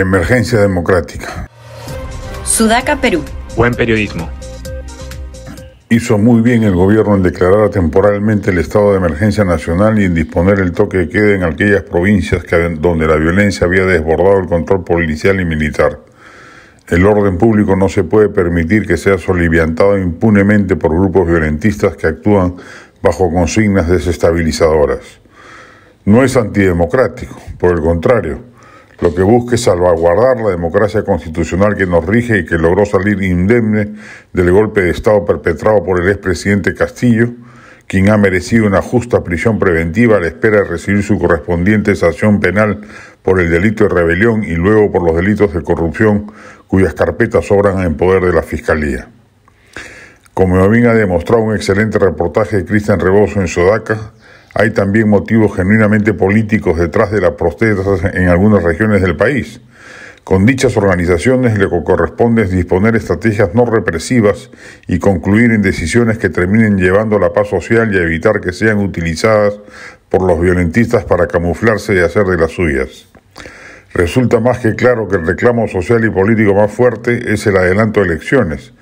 Emergencia democrática. Sudaca, Perú. Buen periodismo. Hizo muy bien el gobierno en declarar temporalmente el estado de emergencia nacional y en disponer el toque de queda en aquellas provincias que, donde la violencia había desbordado el control policial y militar. El orden público no se puede permitir que sea soliviantado impunemente por grupos violentistas que actúan bajo consignas desestabilizadoras. No es antidemocrático, por el contrario, lo que busca es salvaguardar la democracia constitucional que nos rige y que logró salir indemne del golpe de Estado perpetrado por el expresidente Castillo, quien ha merecido una justa prisión preventiva a la espera de recibir su correspondiente sanción penal por el delito de rebelión y luego por los delitos de corrupción cuyas carpetas sobran en poder de la Fiscalía. Como bien ha demostrado un excelente reportaje de Cristian Reboso en Sodaca, hay también motivos genuinamente políticos detrás de las protestas en algunas regiones del país. Con dichas organizaciones le corresponde disponer estrategias no represivas y concluir en decisiones que terminen llevando a la paz social y evitar que sean utilizadas por los violentistas para camuflarse y hacer de las suyas. Resulta más que claro que el reclamo social y político más fuerte es el adelanto de elecciones,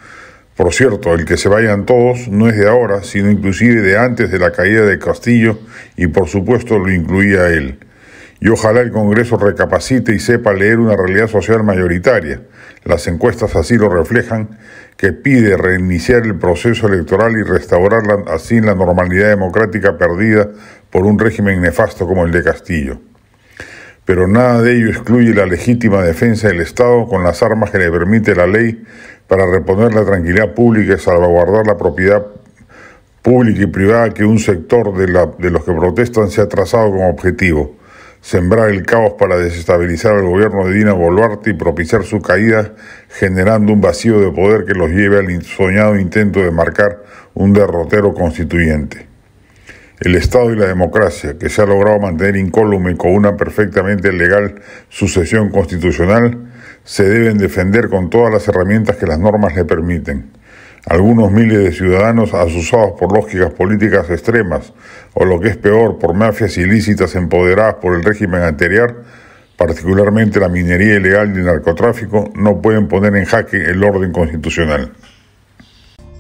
por cierto, el que se vayan todos no es de ahora, sino inclusive de antes de la caída de Castillo y por supuesto lo incluía él. Y ojalá el Congreso recapacite y sepa leer una realidad social mayoritaria. Las encuestas así lo reflejan, que pide reiniciar el proceso electoral y restaurar así la normalidad democrática perdida por un régimen nefasto como el de Castillo pero nada de ello excluye la legítima defensa del Estado con las armas que le permite la ley para reponer la tranquilidad pública y salvaguardar la propiedad pública y privada que un sector de, los que protestan se ha trazado como objetivo sembrar el caos para desestabilizar al gobierno de Dina Boluarte y propiciar su caída, generando un vacío de poder que los lleve al soñado intento de marcar un derrotero constituyente. El Estado y la democracia, que se ha logrado mantener incólume con una perfectamente legal sucesión constitucional, se deben defender con todas las herramientas que las normas le permiten. Algunos miles de ciudadanos asusados por lógicas políticas extremas, o lo que es peor, por mafias ilícitas empoderadas por el régimen anterior, particularmente la minería ilegal y el narcotráfico, no pueden poner en jaque el orden constitucional.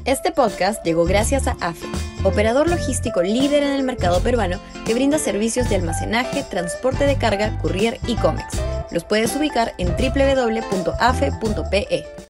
Este podcast llegó gracias a AFE, operador logístico líder en el mercado peruano que brinda servicios de almacenaje, transporte de carga, courier y cómics. Los puedes ubicar en www.afe.pe.